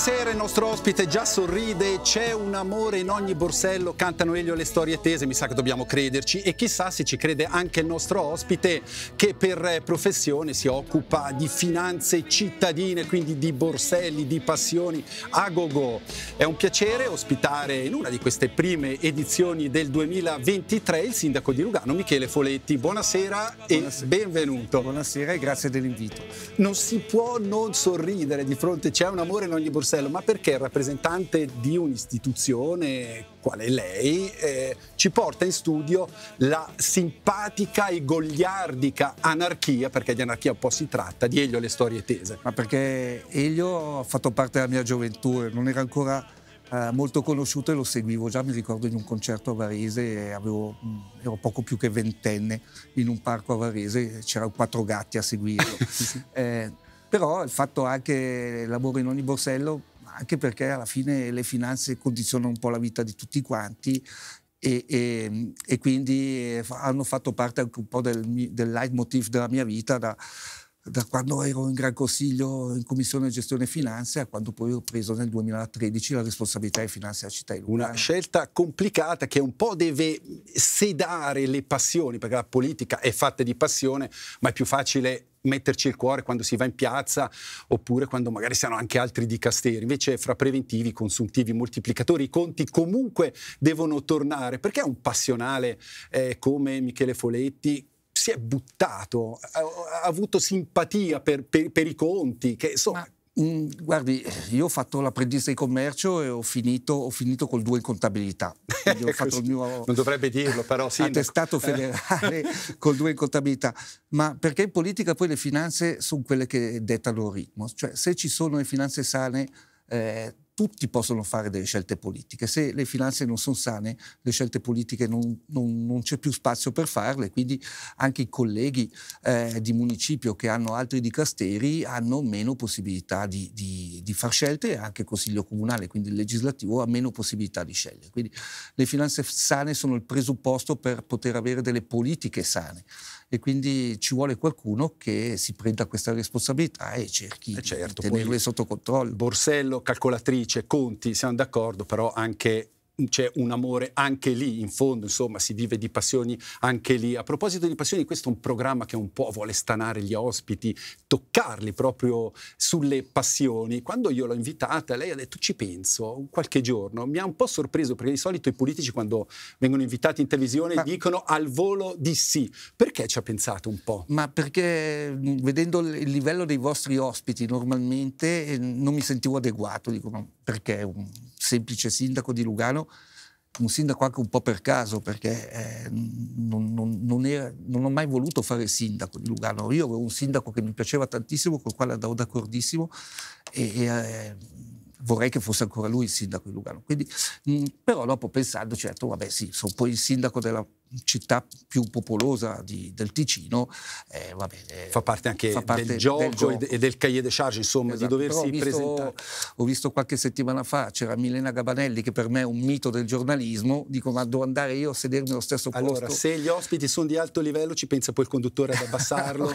Buonasera, il nostro ospite già sorride, c'è un amore in ogni borsello, cantano Elio le storie tese, mi sa che dobbiamo crederci e chissà se ci crede anche il nostro ospite che per professione si occupa di finanze cittadine, quindi di borselli, di passioni a go go. È un piacere ospitare in una di queste prime edizioni del 2023 il sindaco di Lugano Michele Foletti. Buonasera, Buonasera. e benvenuto. Buonasera e grazie dell'invito. Non si può non sorridere di fronte, c'è un amore in ogni borsello Marcello, ma perché il rappresentante di un'istituzione quale lei eh, ci porta in studio la simpatica e gogliardica anarchia, perché di anarchia un po' si tratta, di Elio Le Storie Tese? Ma perché Elio ha fatto parte della mia gioventù, eh, non era ancora eh, molto conosciuto e lo seguivo già, mi ricordo in un concerto a Varese, avevo, mm, ero poco più che ventenne in un parco a Varese, c'erano quattro gatti a seguirlo. eh, però il fatto anche lavoro in ogni borsello, anche perché alla fine le finanze condizionano un po' la vita di tutti quanti e, e, e quindi eh, hanno fatto parte anche un po' del, del leitmotiv della mia vita. Da, da quando ero in Gran Consiglio in Commissione Gestione Finanze a quando poi ho preso nel 2013 la responsabilità di finanze della città di Lugano. Una scelta complicata che un po' deve sedare le passioni, perché la politica è fatta di passione, ma è più facile metterci il cuore quando si va in piazza oppure quando magari siano anche altri dicasteri. Invece fra preventivi, consuntivi, moltiplicatori, i conti comunque devono tornare. Perché un passionale eh, come Michele Foletti si è buttato, ha, ha avuto simpatia per, per, per, i conti, che insomma... Ma Mm, guardi, io ho fatto l'apprendista di commercio e ho finito, ho finito col 2 in contabilità. mio, non dovrebbe dirlo, però sì. Attestato eh. federale col 2 in contabilità. Ma perché in politica poi le finanze sono quelle che dettano il ritmo. Cioè, se ci sono le finanze sane, eh, tutti possono fare delle scelte politiche. Se le finanze non sono sane, le scelte politiche non, non, non c'è più spazio per farle, quindi anche i colleghi eh, di municipio che hanno altri dicasteri hanno meno possibilità di, di, di far scelte e anche il Consiglio Comunale, quindi il legislativo, ha meno possibilità di scegliere. Quindi le finanze sane sono il presupposto per poter avere delle politiche sane e quindi ci vuole qualcuno che si prenda questa responsabilità e cerchi eh certo, di tenerle sotto controllo. Borsello, calcolatrice, conti, siamo d'accordo, però anche c'è un amore anche lì, in fondo, insomma, si vive di passioni anche lì. A proposito di passioni, questo è un programma che un po' vuole stanare gli ospiti, toccarli proprio sulle passioni. Quando io l'ho invitata, lei ha detto ci penso qualche giorno. Mi ha un po' sorpreso perché di solito i politici quando vengono invitati in televisione Ma... dicono al volo di sì. Perché ci ha pensato un po'? Ma perché vedendo il livello dei vostri ospiti normalmente eh, non mi sentivo adeguato, dico, ma perché un semplice sindaco di Lugano, un sindaco anche un po' per caso, perché eh, non, non, non, era, non, ho mai voluto fare sindaco di Lugano. Io avevo un sindaco che mi piaceva tantissimo, con il quale andavo d'accordissimo e, e eh, vorrei che fosse ancora lui il sindaco di Lugano. Quindi, mh, mm, però dopo pensando, certo, vabbè sì, sono poi il sindaco della città più popolosa di, del Ticino, eh, vabbè, eh, fa parte anche fa parte del, gioco del, gioco e del cahier de charge, insomma, esatto. di doversi ho visto, presentare. Ho visto qualche settimana fa, c'era Milena Gabanelli, che per me è un mito del giornalismo, dico ma devo andare io a sedermi allo stesso posto? Allora, se gli ospiti sono di alto livello ci pensa poi il conduttore ad abbassarlo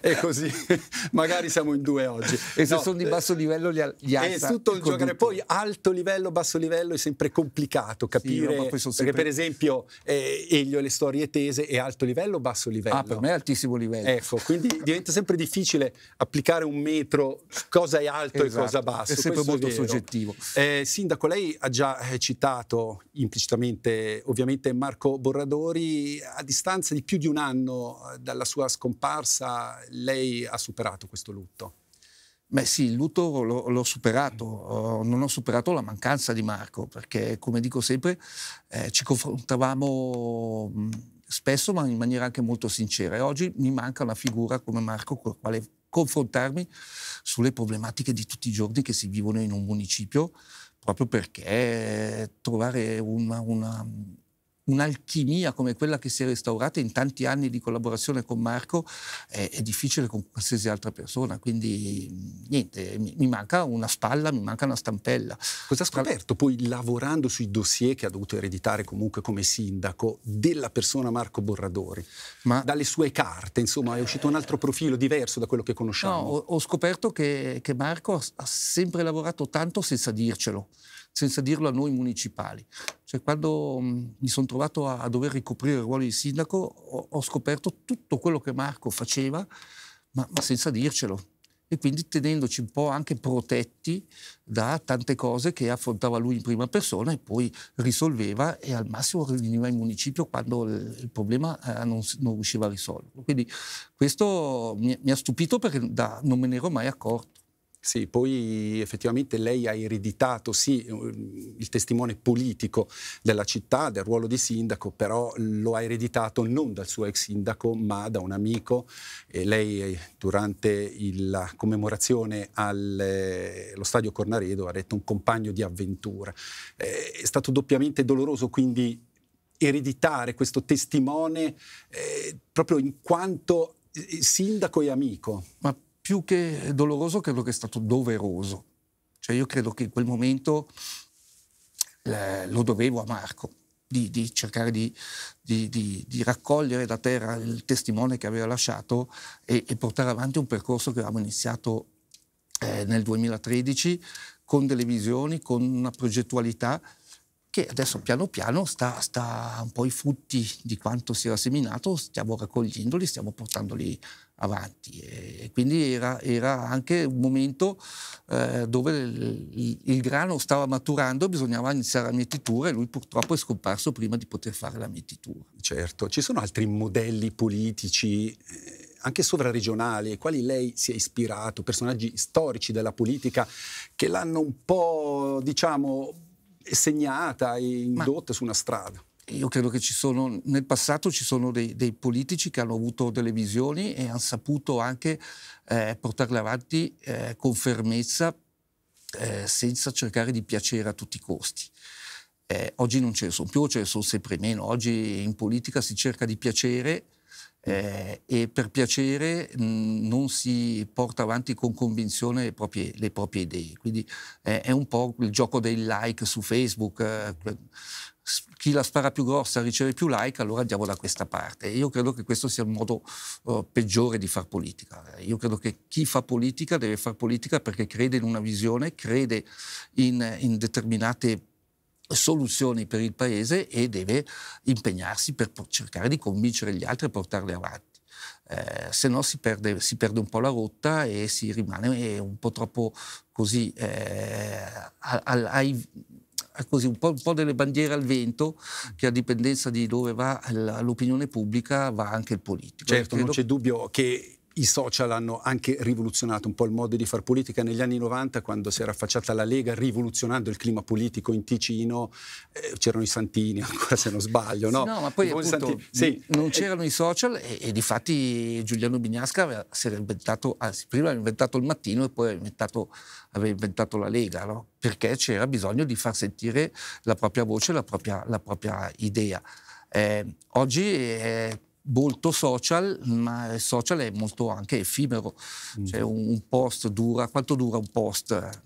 e così magari siamo in due oggi. E se no, sono di eh, basso livello li, li alza. È tutto il giocare, poi alto livello, basso livello è sempre complicato capire, sì, no, perché per esempio... Eh, eh, Elio le storie tese è alto livello o basso livello? Ah, per me è altissimo livello. Ecco, quindi diventa sempre difficile applicare un metro, cosa è alto esatto. e cosa esatto, basso. È sempre Questo molto è soggettivo. Eh, sindaco, lei ha già eh, citato implicitamente ovviamente Marco Borradori, a distanza di più di un anno eh, dalla sua scomparsa lei ha superato questo lutto? Beh sì, il lutto l'ho superato, non ho superato la mancanza di Marco, perché come dico sempre eh, ci confrontavamo mm, spesso ma in maniera anche molto sincera e oggi mi manca una figura come Marco con la quale confrontarmi sulle problematiche di tutti i giorni che si vivono in un municipio, proprio perché trovare una, una un'alchimia come quella che si è restaurata in tanti anni di collaborazione con Marco è, è difficile con qualsiasi altra persona, quindi niente, mi, mi, manca una spalla, mi manca una stampella. Cosa ha scoperto poi lavorando sui dossier che ha dovuto ereditare comunque come sindaco della persona Marco Borradori? Ma, Dalle sue carte, insomma, è uscito un altro profilo diverso da quello che conosciamo. No, ho, ho scoperto che, che Marco ha sempre lavorato tanto senza dircelo senza dirlo a noi municipali. Cioè, quando mh, mm, mi sono trovato a, a, dover ricoprire il ruolo di sindaco, ho, ho scoperto tutto quello che Marco faceva, ma, ma senza dircelo e quindi tenendoci un po' anche protetti da tante cose che affrontava lui in prima persona e poi risolveva e al massimo veniva in municipio quando il problema eh, non, non riusciva a risolverlo. Quindi questo mi, mi ha stupito perché da, non me ne ero mai accorto. Sì, poi effettivamente lei ha ereditato, sì, ehm, il testimone politico della città, del ruolo di sindaco, però lo ha ereditato non dal suo ex sindaco, ma da un amico. E lei eh, durante il, la commemorazione eh, allo stadio Cornaredo ha detto un compagno di avventura. Eh, è stato doppiamente doloroso, quindi ereditare questo testimone eh, proprio in quanto sindaco e amico. Ma più che doloroso credo che è stato doveroso. Cioè io credo che in quel momento eh, lo dovevo a Marco, di, di cercare di, di, di, raccogliere da terra il testimone che aveva lasciato e, e portare avanti un percorso che avevamo iniziato eh, nel 2013 con delle visioni, con una progettualità che adesso piano piano sta, sta un po' i frutti di quanto si era seminato, stiamo raccogliendoli, stiamo portandoli avanti. E quindi era, era, anche un momento eh, dove il, il, grano stava maturando, bisognava iniziare la mietitura e lui purtroppo è scomparso prima di poter fare la mietitura. Certo, ci sono altri modelli politici, eh, anche sovraregionali, ai quali lei si è ispirato, personaggi storici della politica che l'hanno un po', diciamo, segnata e indotta Ma su una strada. Io credo che ci sono, nel passato ci sono dei, dei politici che hanno avuto delle visioni e hanno saputo anche eh, portarle avanti eh, con fermezza eh, senza cercare di piacere a tutti i costi. Eh, oggi non ce ne sono più, ce ne sono sempre meno. Oggi in politica si cerca di piacere eh, e per piacere mh, mm, non si porta avanti con convinzione le proprie, le proprie idee. Quindi eh, è un po' il gioco dei like su Facebook. Eh, chi la spara più grossa riceve più like, allora andiamo da questa parte. Io credo che questo sia il modo uh, peggiore di fare politica. Io credo che chi fa politica deve fare politica perché crede in una visione, crede in, in determinate soluzioni per il Paese e deve impegnarsi per cercare di convincere gli altri a portarle avanti. Eh, se no si perde, si perde, un po' la rotta e si rimane un po' troppo così, eh, al, ai, così un, po', un, po', delle bandiere al vento che a dipendenza di dove va l'opinione pubblica va anche il politico. Certo, credo... non c'è dubbio che i social hanno anche rivoluzionato un po' il modo di far politica. Negli anni 90, quando si era affacciata la Lega, rivoluzionando il clima politico in Ticino, eh, c'erano i Santini, ancora se non sbaglio. No, no ma poi appunto, sì. non eh, c'erano i social e, e di fatti Giuliano Bignasca aveva, si era inventato, anzi prima aveva inventato il mattino e poi aveva inventato, aveva inventato la Lega, no? perché c'era bisogno di far sentire la propria voce, la propria, la propria idea. Eh, oggi... Eh, molto social, ma il social è molto anche effimero. Mm. Cioè un, un, post dura, quanto dura un post?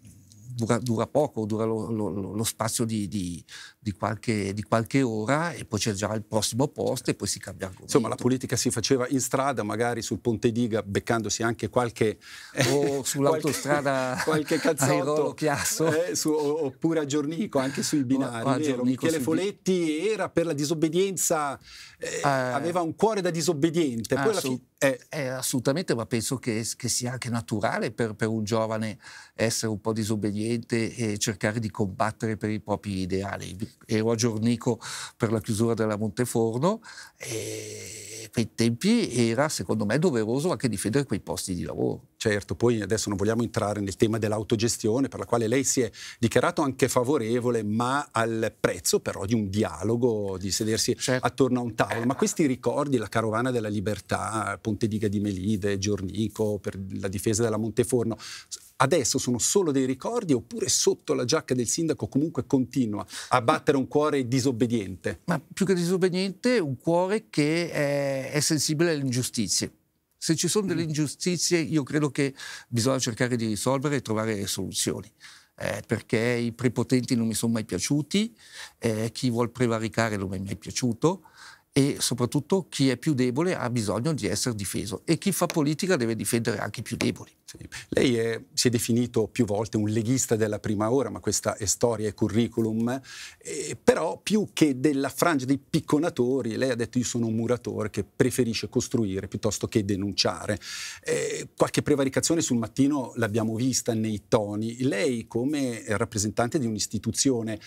Dura, dura poco, dura lo, lo, lo spazio di, di, di, qualche, di, qualche, ora e poi c'è già il prossimo post e poi si cambia argomento. Insomma, la politica si faceva in strada, magari sul Ponte Diga, beccandosi anche qualche... o sull'autostrada qualche, qualche cazzotto, Chiasso. Eh, su, oppure a Giornico, anche sui binari. O, a Giornico, Michele Foletti era per la disobbedienza eh, eh, aveva un cuore da disobbediente. Assolut eh. eh. assolutamente, ma penso che, che sia anche naturale per, per, un giovane essere un po' disobbediente e cercare di combattere per i propri ideali. Ero a Giornico per la chiusura della Monteforno e per i tempi era, secondo me, doveroso anche difendere quei posti di lavoro certo, poi adesso non vogliamo entrare nel tema dell'autogestione per la quale lei si è dichiarato anche favorevole, ma al prezzo però di un dialogo, di sedersi certo. attorno a un tavolo. Ma eh. questi ricordi, la carovana della libertà, Ponte Diga di Melide, Giornico, per la difesa della Monteforno, adesso sono solo dei ricordi oppure sotto la giacca del sindaco comunque continua a battere un cuore disobbediente? Ma più che disobbediente, un cuore che è, è sensibile alle ingiustizie se ci sono delle mm. ingiustizie, io credo che bisogna cercare di risolvere e trovare soluzioni. Eh, perché i prepotenti non mi sono mai piaciuti, eh, chi vuole prevaricare non mi è mai piaciuto e soprattutto chi è più debole ha bisogno di essere difeso e chi fa politica deve difendere anche i più deboli. Sì. Lei è, si è definito più volte un leghista della prima ora, ma questa è storia e curriculum, eh, però più che della frangia dei picconatori, lei ha detto io sono un muratore che preferisce costruire piuttosto che denunciare. Eh, qualche prevaricazione sul mattino l'abbiamo vista nei toni. Lei come rappresentante di un'istituzione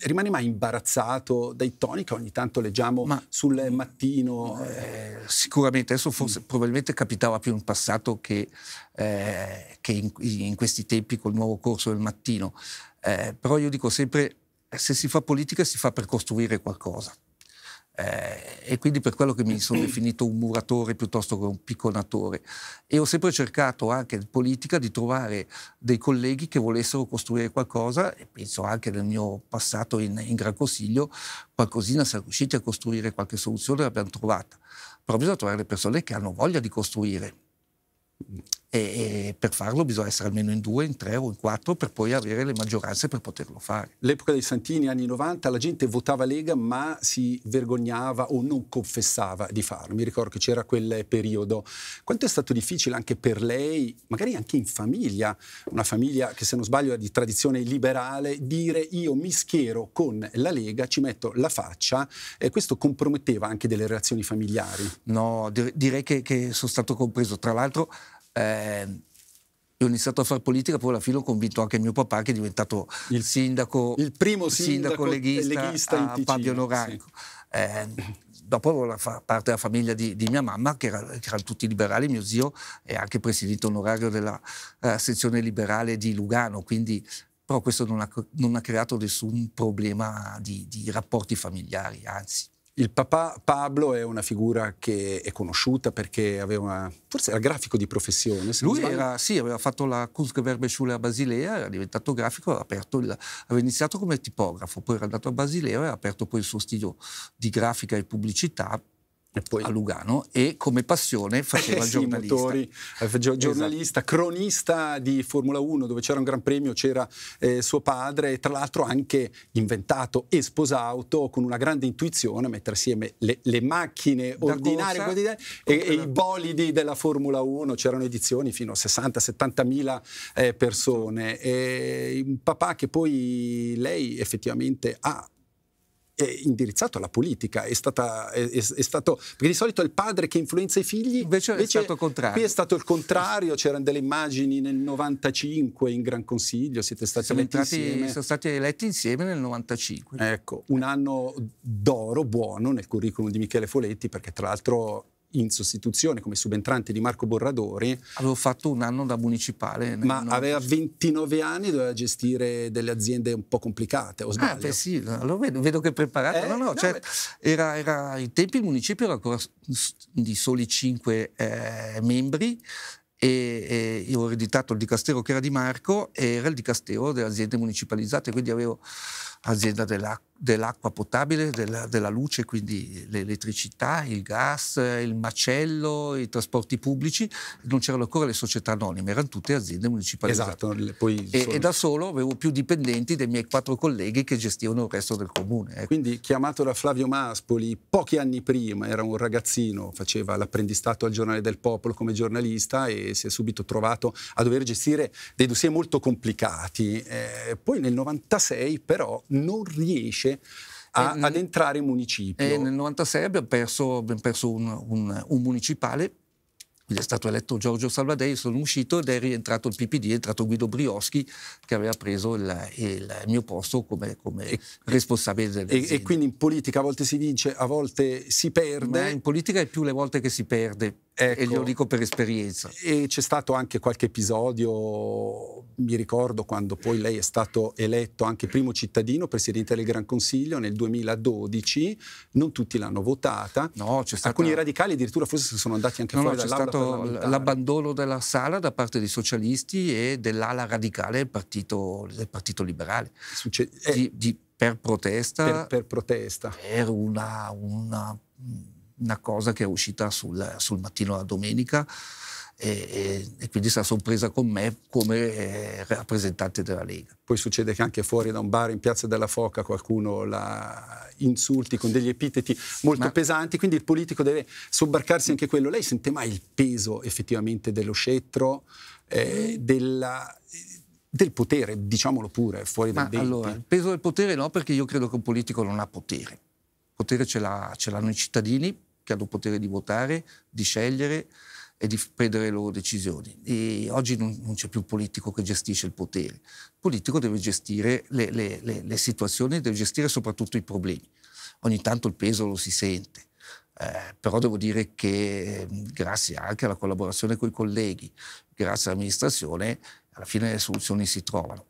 rimane mai imbarazzato dai toni che ogni tanto leggiamo ma, sul mattino? Eh, sicuramente, adesso forse mm. probabilmente capitava più in passato che eh, che in, in, questi tempi col nuovo corso del mattino. Eh, però io dico sempre, se si fa politica si fa per costruire qualcosa. Eh, e quindi per quello che mi sono definito un muratore piuttosto che un picconatore. E ho sempre cercato anche in politica di trovare dei colleghi che volessero costruire qualcosa e penso anche nel mio passato in, in Gran Consiglio qualcosina siamo riusciti a costruire, qualche soluzione l'abbiamo trovata. Però bisogna trovare le persone che hanno voglia di costruire e, e, per farlo bisogna essere almeno in due, in tre o in quattro per poi avere le maggioranze per poterlo fare. L'epoca dei Santini, anni 90, la gente votava Lega ma si vergognava o non confessava di farlo. Mi ricordo che c'era quel periodo. Quanto è stato difficile anche per lei, magari anche in famiglia, una famiglia che se non sbaglio è di tradizione liberale, dire io mi schiero con la Lega, ci metto la faccia e questo comprometteva anche delle relazioni familiari? No, direi che, che sono stato compreso. Tra l'altro eh, ho iniziato a fare politica, poi alla fine ho convinto anche mio papà che è diventato il sindaco, il primo sindaco, sindaco leghista, leghista a Ticino, Fabio Norarico. Sì. Eh, dopo avevo parte della famiglia di, di mia mamma, che, era, che, erano tutti liberali, mio zio è anche presidente onorario della eh, sezione liberale di Lugano, quindi però questo non ha, non ha creato nessun problema di, di rapporti familiari, anzi. Il papà Pablo è una figura che è conosciuta perché aveva, forse era grafico di professione. Lui era, sì, aveva fatto la Kunstgewerbeschule a Basilea, era diventato grafico, aveva, il, aveva, iniziato come tipografo, poi era andato a Basilea e ha aperto poi il suo studio di grafica e pubblicità e poi... a Lugano e come passione faceva eh, sì, giornalista. Motori, gio- esatto. giornalista, esatto. cronista di Formula 1 dove c'era un gran premio, c'era eh, suo padre, e tra l'altro anche inventato e sposato con una grande intuizione a mettere assieme le, le macchine da ordinarie corsa, e, e la... i bolidi della Formula 1, c'erano edizioni fino a 60-70 mila eh, persone. E un papà che poi lei effettivamente ha indirizzato alla politica, è, stata, è, è, stato, perché di solito è il padre che influenza i figli, invece, invece è stato contrario. Qui è stato il contrario, c'erano delle immagini nel 95 in Gran Consiglio, siete stati sono eletti entrati, insieme. Sono stati eletti insieme nel 95. Ecco, un anno d'oro buono nel curriculum di Michele Foletti, perché tra l'altro in sostituzione come subentrante di Marco Borradori. Avevo fatto un anno da municipale. Ma non... aveva 29 anni e doveva gestire delle aziende un po' complicate, o sbaglio? Ah, beh, sì, lo vedo, vedo che è preparato. Eh, no, no, no cioè, era, era, ai tempi il municipio era ancora di soli 5 eh, membri e, e io ho ereditato il dicastero che era di Marco e era il dicastero delle aziende municipalizzate, quindi avevo azienda dell'acqua, dell'acqua potabile, della, della, luce, quindi l'elettricità, il gas, il macello, i trasporti pubblici, non c'erano ancora le società anonime, erano tutte aziende municipalizzate. Esatto, e, sono... e, da solo avevo più dipendenti dei miei quattro colleghi che gestivano il resto del comune. Ecco. Quindi chiamato da Flavio Maspoli pochi anni prima, era un ragazzino, faceva l'apprendistato al Giornale del Popolo come giornalista e si è subito trovato a dover gestire dei dossier molto complicati. Eh, poi nel 96 però non riesce a, eh, ad entrare in municipio. E eh, nel 96 abbiamo perso, abbiamo perso un, un, un municipale quindi è stato eletto Giorgio Salvadei, sono uscito ed è rientrato il PPD, è entrato Guido Brioschi che aveva preso il, il mio posto come, come e, responsabile dell'azienda. E, e quindi in politica a volte si vince, a volte si perde. Ma in politica è più le volte che si perde, Ecco, e glielo ecco. dico per esperienza. E c'è stato anche qualche episodio mi ricordo quando poi lei è stato eletto anche primo cittadino presidente del Gran Consiglio nel 2012, non tutti l'hanno votata. No, c'è stata... Alcuni radicali addirittura forse sono andati anche no, fuori no, c'è stato l'abbandono della sala da parte dei socialisti e dell'ala radicale del Partito, del partito Liberale. Succe... Eh, di, di, per protesta. Per, per protesta. Per una, una, una, cosa che è uscita sul, sul mattino la domenica e, e, e quindi sarà sorpresa con me come eh, rappresentante della Lega. Poi succede che anche fuori da un bar in Piazza della Foca qualcuno la insulti con degli epiteti molto Ma... pesanti, quindi il politico deve sobbarcarsi anche quello. Lei sente mai il peso effettivamente dello scettro, eh, della, del potere, diciamolo pure, fuori Ma dai denti? Allora, il peso del potere no, perché io credo che un politico non ha potere. Il potere ce, l'ha, ce l'hanno i cittadini, che hanno potere di votare, di scegliere, e di prendere le loro decisioni. E oggi non, non c'è più un politico che gestisce il potere. Il politico deve gestire le, le, le, le, situazioni, deve gestire soprattutto i problemi. Ogni tanto il peso lo si sente. Eh, però devo dire che ehm, grazie anche alla collaborazione con i colleghi, grazie all'amministrazione, alla fine le soluzioni si trovano.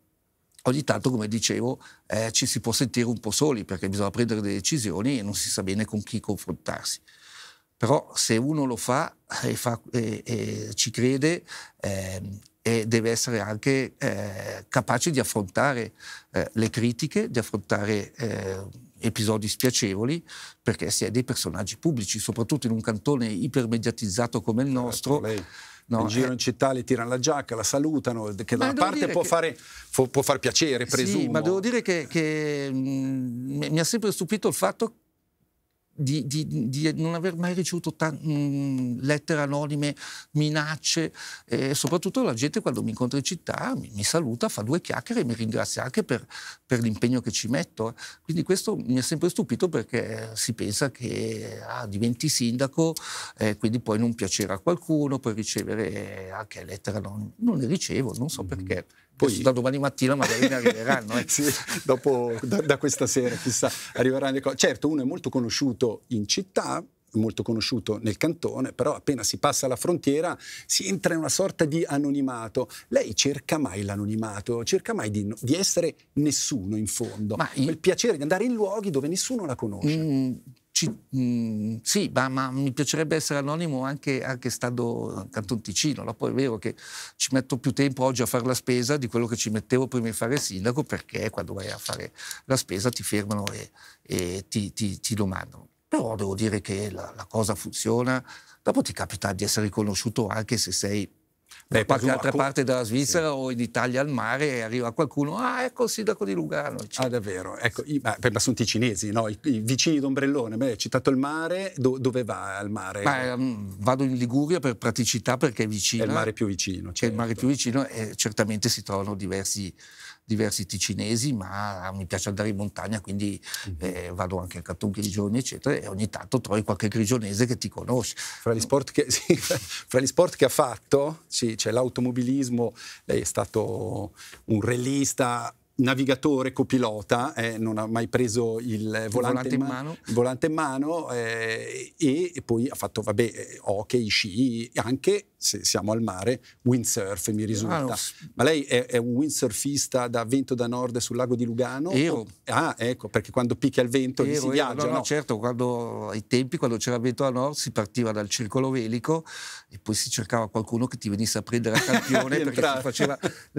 Ogni tanto, come dicevo, eh, ci si può sentire un po' soli perché bisogna prendere delle decisioni e non si sa bene con chi confrontarsi. Però se uno lo fa e, fa, e, e ci crede, eh, e deve essere anche eh, capace di affrontare eh, le critiche, di affrontare eh, episodi spiacevoli, perché si è dei personaggi pubblici, soprattutto in un cantone ipermediatizzato come il certo, nostro. Lei. No, in giro eh, in città le tirano la giacca, la salutano, che da una parte può, che... fare, può, può, far piacere, presumo. Sì, ma devo dire che, che mh, mm, mi ha sempre stupito il fatto di, di, di, non aver mai ricevuto mh, mm, lettere anonime, minacce, eh, soprattutto la gente quando mi incontra in città mi, mi, saluta, fa due chiacchiere e mi ringrazia anche per, per l'impegno che ci metto. Eh. Quindi questo mi ha sempre stupito perché si pensa che ah, diventi sindaco, eh, quindi puoi non piacere a qualcuno, puoi ricevere anche lettere anonime. Non le ricevo, non so mm -hmm. perché. Poi, da domani mattina magari arriveranno. Eh. sì, dopo, da, da, questa sera, chissà, arriveranno le cose. Certo, uno è molto conosciuto in città, molto conosciuto nel cantone, però appena si passa la frontiera si entra in una sorta di anonimato. Lei cerca mai l'anonimato, cerca mai di, di essere nessuno in fondo, Ma il piacere di andare in luoghi dove nessuno la conosce. Mm, ci, mh, mm, sì, ma, ma, mi piacerebbe essere anonimo anche, anche stando a Canton Ticino. No? Poi è vero che ci metto più tempo oggi a fare la spesa di quello che ci mettevo prima di fare il sindaco, perché quando vai a fare la spesa ti fermano e, e ti, ti, ti, domandano. Però devo dire che la, la cosa funziona. Dopo ti capita di essere riconosciuto anche se sei da qualche altra parte della Svizzera sì. o in Italia al mare e arriva qualcuno, ah ecco il sindaco di Lugano. Ah davvero, ecco, i, ma, ma, sono ticinesi, no? I, i vicini d'Ombrellone, beh, hai citato il mare, do, dove va al mare? Ma, um, vado in Liguria per praticità perché è vicino. È il mare eh, più vicino. Certo. È il mare certo. più vicino e certamente si trovano diversi diversi ticinesi, ma mi piace andare in montagna, quindi mhm. eh, vado anche a Canton Grigioni, eccetera, e ogni tanto trovi qualche grigionese che ti conosce. Fra gli sport che, sì, fra gli sport che ha fatto sì, c'è l'automobilismo, lei è stato un rallista navigatore, copilota, eh, non ha mai preso il volante, il volante in, ma mano, volante in mano eh, e poi ha fatto, vabbè, eh, hockey, sci, anche se siamo al mare, windsurf mi ah, risulta. Ah, Ma lei è, è, un windsurfista da vento da nord sul lago di Lugano? Ero. ah, ecco, perché quando picchia il vento ero, si ero, viaggia. No, no, certo, quando, ai tempi quando c'era vento da nord si partiva dal circolo velico e poi si cercava qualcuno che ti venisse a prendere a campione perché si faceva,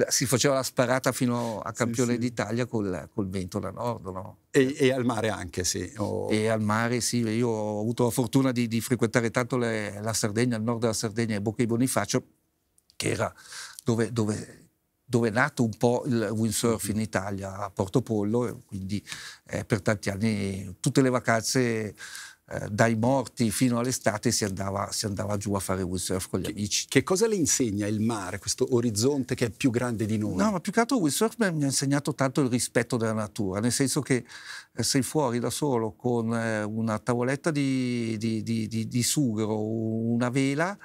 si faceva, la sparata fino a campione sì, sì. d'Italia col, col, vento da nord, no? E, e, al mare anche, sì. O... E al mare, sì. Io ho avuto la fortuna di, di frequentare tanto le, la Sardegna, il nord della Sardegna, e Bocca di Bonifacio, che era dove, dove, dove è nato un po' il windsurf in mhm. Italia, a Portopollo, quindi eh, per tanti anni tutte le vacanze eh, dai morti fino all'estate si andava, si andava, giù a fare windsurf con gli che, amici. Che cosa le insegna il mare, questo orizzonte che è più grande di noi? No, ma più che altro windsurf mi ha insegnato tanto il rispetto della natura, nel senso che eh, sei fuori da solo con eh, una tavoletta di, di, di, di sugro, una vela,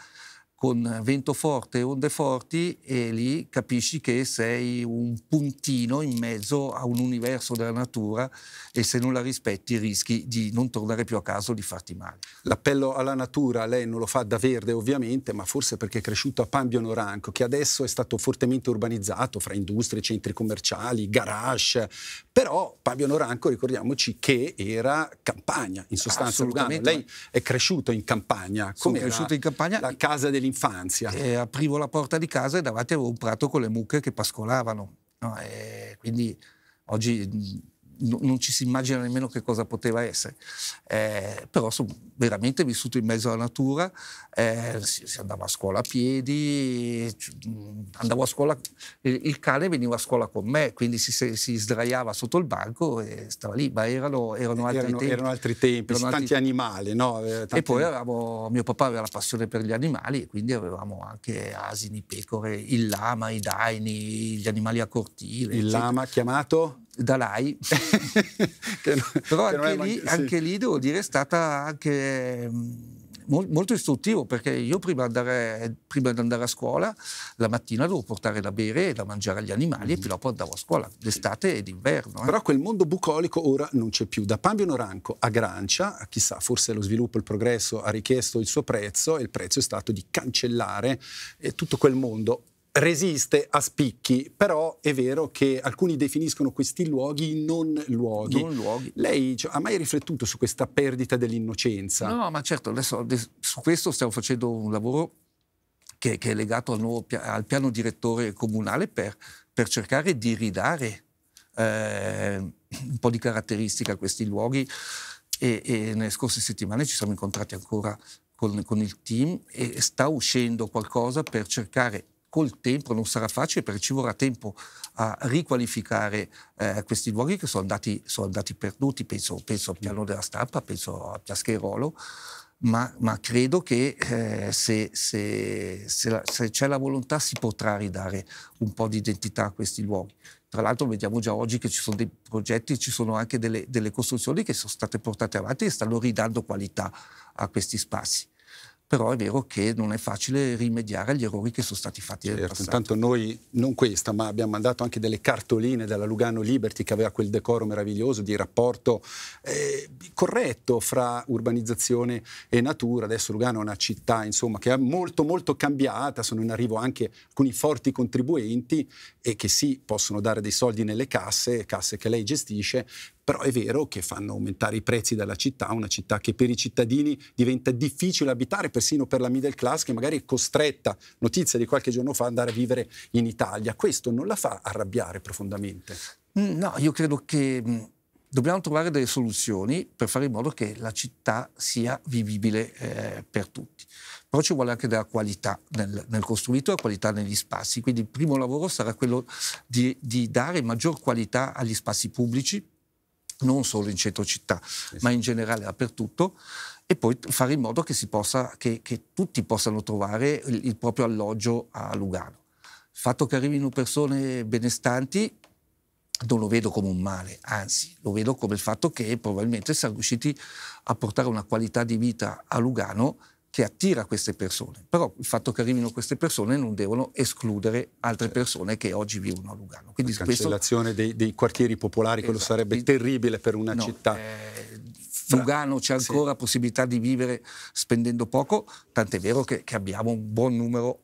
con vento forte e onde forti e lì capisci che sei un puntino in mezzo a un universo della natura e se non la rispetti rischi di non tornare più a casa o di farti male. L'appello alla natura lei non lo fa da verde ovviamente, ma forse perché è cresciuto a Pambio Noranco, che adesso è stato fortemente urbanizzato fra industrie, centri commerciali, garage, però Pambio Noranco ricordiamoci che era campagna in sostanza. Lugano. Lei è cresciuto in campagna. Come cresciuto in campagna. La casa degli dell'infanzia. E aprivo la porta di casa e davanti avevo un prato con le mucche che pascolavano. No, quindi oggi non ci si immagina nemmeno che cosa poteva essere. Eh, però sono veramente vissuto in mezzo alla natura, eh, si, si, andava a scuola a piedi, mm, andavo a scuola, il, il cane veniva a scuola con me, quindi si, si, si, sdraiava sotto il banco e stava lì, ma erano, erano eh, altri erano, tempi. Erano altri tempi, erano tanti altri... animali, no? Eh, tanti... E poi avevamo, mio papà aveva la passione per gli animali e quindi avevamo anche asini, pecore, il lama, i daini, gli animali a cortile. Il eccetera. lama chiamato? Dalai, però anche, manca... lì, anche lì, devo dire è stata anche mm, molto istruttivo perché io prima, andare, prima, di andare a scuola la mattina dovevo portare da bere e da mangiare agli animali mm. e mm-hmm. poi dopo andavo a scuola d'estate e d'inverno. Eh. Però quel mondo bucolico ora non c'è più. Da Pambio Noranco a Grancia, chissà, forse lo sviluppo, e il progresso ha richiesto il suo prezzo e il prezzo è stato di cancellare eh, tutto quel mondo resiste a spicchi, però è vero che alcuni definiscono questi luoghi non luoghi. Non luoghi. Lei cioè, ha mai riflettuto su questa perdita dell'innocenza? No, ma certo, adesso su questo stiamo facendo un lavoro che, che è legato al, nuovo, al, piano direttore comunale per, per cercare di ridare eh, un po' di caratteristica a questi luoghi. E, e nelle scorse settimane ci siamo incontrati ancora con, con il team e sta uscendo qualcosa per cercare col tempo non sarà facile perché ci vorrà tempo a riqualificare eh, questi luoghi che sono andati, sono andati perduti, penso, penso, al piano della stampa, penso a Piascherolo, ma, ma credo che eh, se, se, se, se c'è la volontà si potrà ridare un po' di identità a questi luoghi. Tra l'altro vediamo già oggi che ci sono dei progetti, ci sono anche delle, delle costruzioni che sono state portate avanti e stanno ridando qualità a questi spazi però è vero che non è facile rimediare agli errori che sono stati fatti certo, nel passato. Intanto noi, non questa, ma abbiamo mandato anche delle cartoline dalla Lugano Liberty che aveva quel decoro meraviglioso di rapporto eh, corretto fra urbanizzazione e natura. Adesso Lugano è una città insomma, che è molto molto cambiata, sono in arrivo anche alcuni forti contribuenti e che sì, possono dare dei soldi nelle casse, casse che lei gestisce, però è vero che fanno aumentare i prezzi della città, una città che per i cittadini diventa difficile abitare, persino per la middle class che magari è costretta, notizia di qualche giorno fa, ad andare a vivere in Italia. Questo non la fa arrabbiare profondamente. Mm, no, io credo che mm, dobbiamo trovare delle soluzioni per fare in modo che la città sia vivibile eh, per tutti. Però ci vuole anche della qualità nel, nel costruito e qualità negli spazi. Quindi il primo lavoro sarà quello di, di dare maggior qualità agli spazi pubblici, non solo in centro città, esatto. ma in generale dappertutto, e poi fare in modo che, possa, che, che tutti possano trovare il, il, proprio alloggio a Lugano. Il fatto che arrivino persone benestanti non lo vedo come un male, anzi lo vedo come il fatto che probabilmente siamo riusciti a portare una qualità di vita a Lugano che attira queste persone. Però il fatto che arrivino queste persone non devono escludere altre certo. persone che oggi vivono a Lugano. Quindi La cancellazione questo... dei, dei, quartieri popolari, esatto. quello sarebbe terribile per una no, città. Eh, Lugano c'è ancora sì. possibilità di vivere spendendo poco, tant'è vero che, che abbiamo un buon numero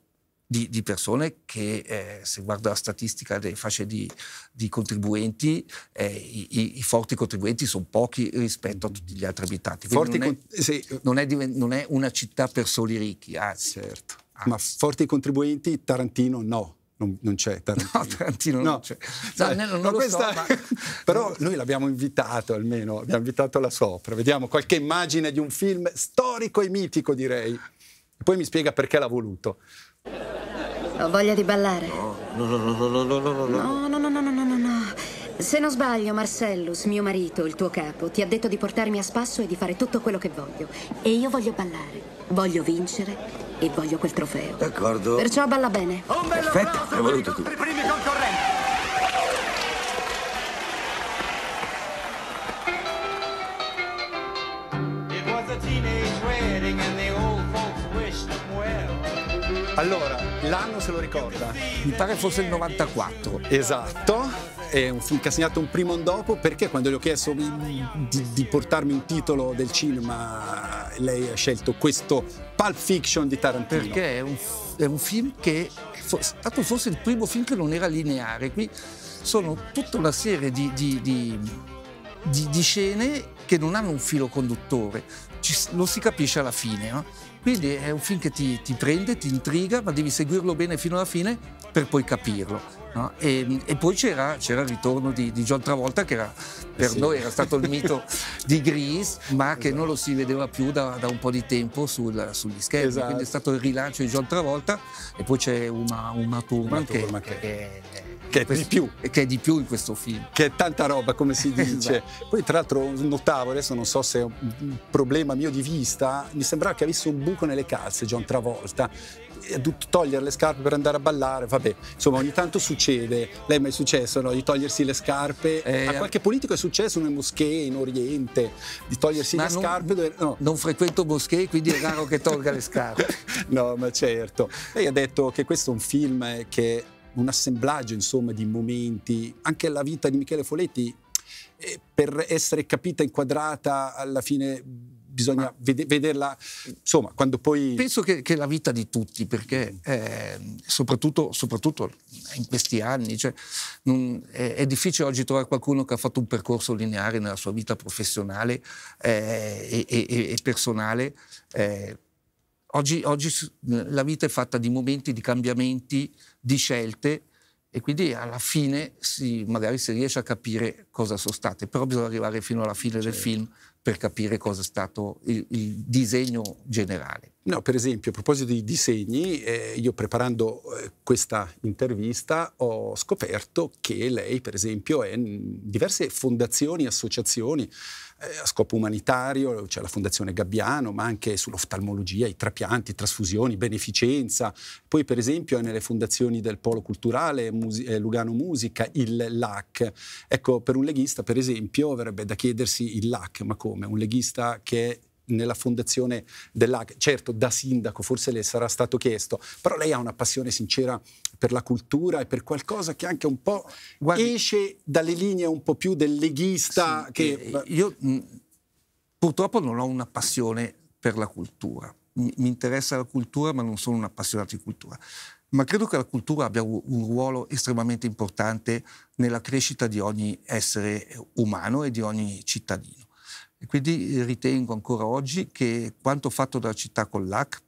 di, di persone che, eh, se guardo la statistica delle fasce di, di contribuenti, eh, i, i, forti contribuenti sono pochi rispetto a mm-hmm. tutti gli altri abitanti. Forti non, è, sì. non, è, non, è, una città per soli ricchi, anzi. Certo. Anzi. Ah. Ma forti contribuenti, Tarantino no non, c'è Tarantino. No, Tarantino no. non c'è. No, cioè, no, non questa... so, ma... Però noi l'abbiamo invitato almeno, abbiamo invitato là sopra. Vediamo qualche immagine di un film storico e mitico, direi. Poi mi spiega perché l'ha voluto. Ho voglia di ballare. No, no, no, no, no, no, no, no. No, no, no, no, no, no, no. Se non sbaglio, Marcellus, mio marito, il tuo capo, ti ha detto di portarmi a spasso e di fare tutto quello che voglio. E io voglio ballare, voglio vincere e voglio quel trofeo. D'accordo. Perciò balla bene. Un bello Perfetto, hai voluto tu. I primi concorrenti. Allora, l'anno se lo ricorda? Mi pare fosse il 94. Esatto. È un film che ha segnato un primo e un dopo perché quando gli ho chiesto di, di portarmi un titolo del cinema lei ha scelto questo Pulp Fiction di Tarantino. Perché è un, è un film che è stato forse il primo film che non era lineare. Qui sono tutta una serie di, di, di, di scene che non hanno un filo conduttore. Ci, lo si capisce alla fine. No? Quindi è un film che ti, ti prende, ti intriga, ma devi seguirlo bene fino alla fine per poi capirlo. No? E, e, poi c'era, il ritorno di, di, John Travolta che era, per sì. noi era stato il mito di Grease ma che esatto. non lo si vedeva più da, da un po' di tempo sul, sugli schermi esatto. quindi è stato il rilancio di John Travolta e poi c'è una, una Thurman che, che, che, che, è questo, di più che è di più in questo film che è tanta roba come si dice esatto. poi tra l'altro notavo adesso non so se è un problema mio di vista mi sembrava che avesse un buco nelle calze John Travolta eh, togliere le scarpe per andare a ballare, vabbè, insomma ogni tanto succede, lei mai è successo no? di togliersi le scarpe, eh, a qualche politico è successo nelle moschee in Oriente, di togliersi le non, scarpe. Dove, no. Non frequento moschee, quindi è raro che tolga le scarpe. no, ma certo. Lei ha detto che questo è un film che è un assemblaggio insomma di momenti, anche la vita di Michele Foletti eh, per essere capita, inquadrata alla fine bisogna ved- vederla, insomma, quando poi... Penso che, che, la vita di tutti, perché eh, soprattutto, soprattutto, in questi anni, cioè, non, è, è, difficile oggi trovare qualcuno che ha fatto un percorso lineare nella sua vita professionale eh, e, e, e, personale. Eh, oggi, oggi la vita è fatta di momenti, di cambiamenti, di scelte e quindi alla fine si, magari si riesce a capire cosa sono state, però bisogna arrivare fino alla fine certo. del film per capire cosa è stato il, il disegno generale. No, per esempio, a proposito dei disegni, eh, io preparando eh, questa intervista ho scoperto che lei, per esempio, è in diverse fondazioni, associazioni, eh, a scopo umanitario, c'è la Fondazione Gabbiano, ma anche sull'oftalmologia, i trapianti, trasfusioni, beneficenza. Poi per esempio è nelle fondazioni del Polo Culturale, eh, Lugano Musica, il LAC. Ecco, per un leghista per esempio verrebbe da chiedersi il LAC, ma come? Un leghista che nella fondazione dell'AC. Certo, da sindaco forse le sarà stato chiesto, però lei ha una passione sincera per la cultura e per qualcosa che anche un po' Guardi, esce dalle linee un po' più del leghista. Sì, che... Eh, io mm, purtroppo non ho una passione per la cultura. Mi, mi interessa la cultura, ma non sono un appassionato di cultura. Ma credo che la cultura abbia un ruolo estremamente importante nella crescita di ogni essere umano e di ogni cittadino. E quindi eh, ritengo ancora oggi che quanto fatto dalla città con l'AC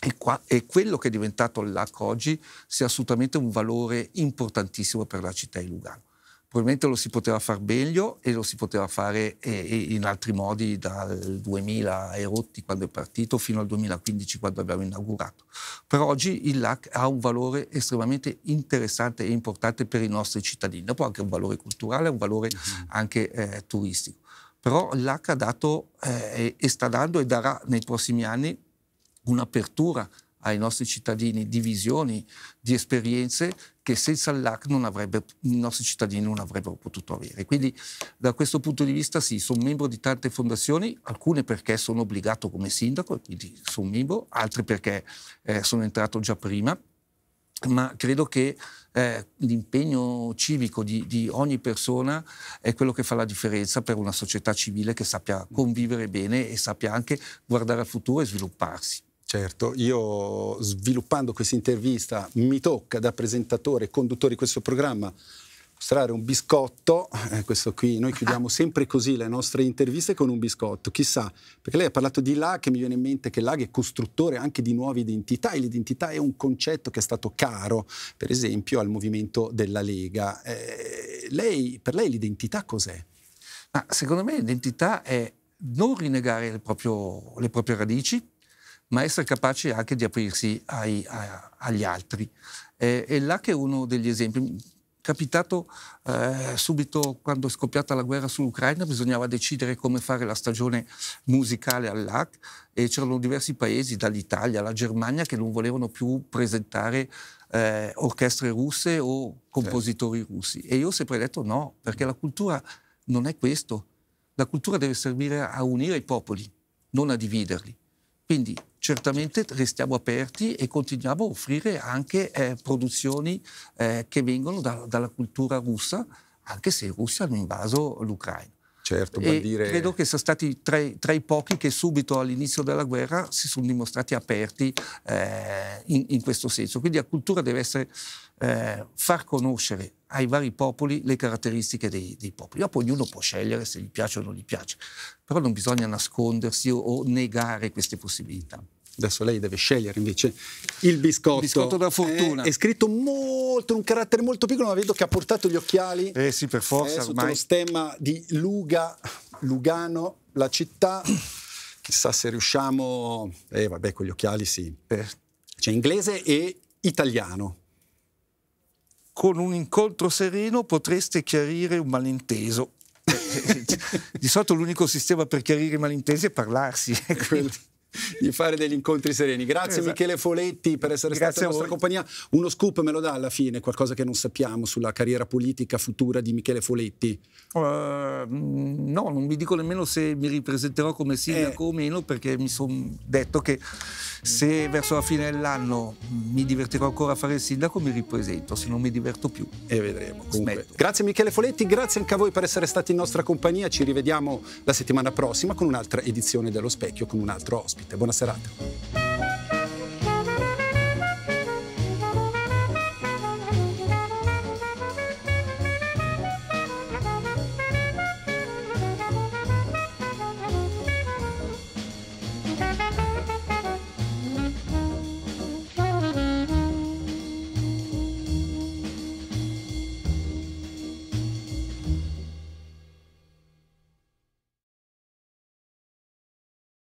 e, qua, e quello che è diventato l'AC oggi sia assolutamente un valore importantissimo per la città di Lugano probabilmente lo si poteva fare meglio e lo si poteva fare eh, eh, in altri modi dal 2000 ai rotti quando è partito fino al 2015 quando abbiamo inaugurato. Però oggi il LAC ha un valore estremamente interessante e importante per i nostri cittadini, dopo anche un valore culturale, un valore mm-hmm. anche eh, turistico però l'H ha dato eh, e sta dando e darà nei prossimi anni un'apertura ai nostri cittadini di visioni, di esperienze che senza l'AC avrebbe, i nostri cittadini non avrebbero potuto avere. Quindi da questo punto di vista sì, sono membro di tante fondazioni, alcune perché sono obbligato come sindaco, quindi sono membro, altre perché eh, sono entrato già prima ma credo che eh, l'impegno civico di, di, ogni persona è quello che fa la differenza per una società civile che sappia convivere bene e sappia anche guardare al futuro e svilupparsi. Certo, io sviluppando questa intervista mi tocca da presentatore e conduttore di questo programma mostrare un biscotto, eh, questo qui, noi chiudiamo sempre così le nostre interviste con un biscotto, chissà, perché lei ha parlato di Lag mi viene in mente che Lag è costruttore anche di nuove identità e l'identità è un concetto che è stato caro, per esempio, al movimento della Lega. Eh, lei, per lei l'identità cos'è? Ma secondo me l'identità è non rinnegare le, proprio, le proprie radici, ma essere capaci anche di aprirsi ai, a, agli altri. Eh, è là che uno degli esempi, capitato eh, subito quando è scoppiata la guerra sull'Ucraina, bisognava decidere come fare la stagione musicale all'AC e c'erano diversi paesi, dall'Italia alla Germania, che non volevano più presentare eh, orchestre russe o compositori certo. russi. E io ho sempre detto no, perché la cultura non è questo. La cultura deve servire a unire i popoli, non a dividerli. Quindi certamente restiamo aperti e continuiamo a offrire anche eh, produzioni eh, che vengono da, dalla cultura russa, anche se i russi hanno invaso l'Ucraina. Certo, dire... Credo che siano stati tra, tra, i pochi che subito all'inizio della guerra si sono dimostrati aperti eh, in, in, questo senso. Quindi la cultura deve essere, eh, far conoscere ai vari popoli le caratteristiche dei, dei popoli. Dopo ognuno può scegliere se gli piace o non gli piace, però non bisogna nascondersi o, o negare queste possibilità. Adesso lei deve scegliere invece il biscotto. Il biscotto della fortuna. È, eh, è, scritto molto, un carattere molto piccolo, ma vedo che ha portato gli occhiali. Eh sì, per forza. Eh, ormai. lo stemma di Luga, Lugano, la città. Chissà se riusciamo... Eh vabbè, con gli occhiali sì. C'è inglese e italiano con un incontro sereno potreste chiarire un malinteso. Eh, eh, di solito l'unico sistema per chiarire i malintesi è parlarsi. Eh, di fare degli incontri sereni. Grazie esatto. Michele Foletti per essere Grazie stato in nostra compagnia. Uno scoop me lo dà alla fine, qualcosa che non sappiamo sulla carriera politica futura di Michele Foletti? Uh, no, non vi dico nemmeno se mi ripresenterò come sindaco eh. o meno, perché mi sono detto che se verso la fine dell'anno mi divertirò ancora a fare il sindaco mi ripresento, se non mi diverto più. E vedremo. grazie Michele Foletti, grazie anche a voi per essere stati in nostra compagnia, ci rivediamo la settimana prossima con un'altra edizione dello specchio, con un altro ospite. Buona serata.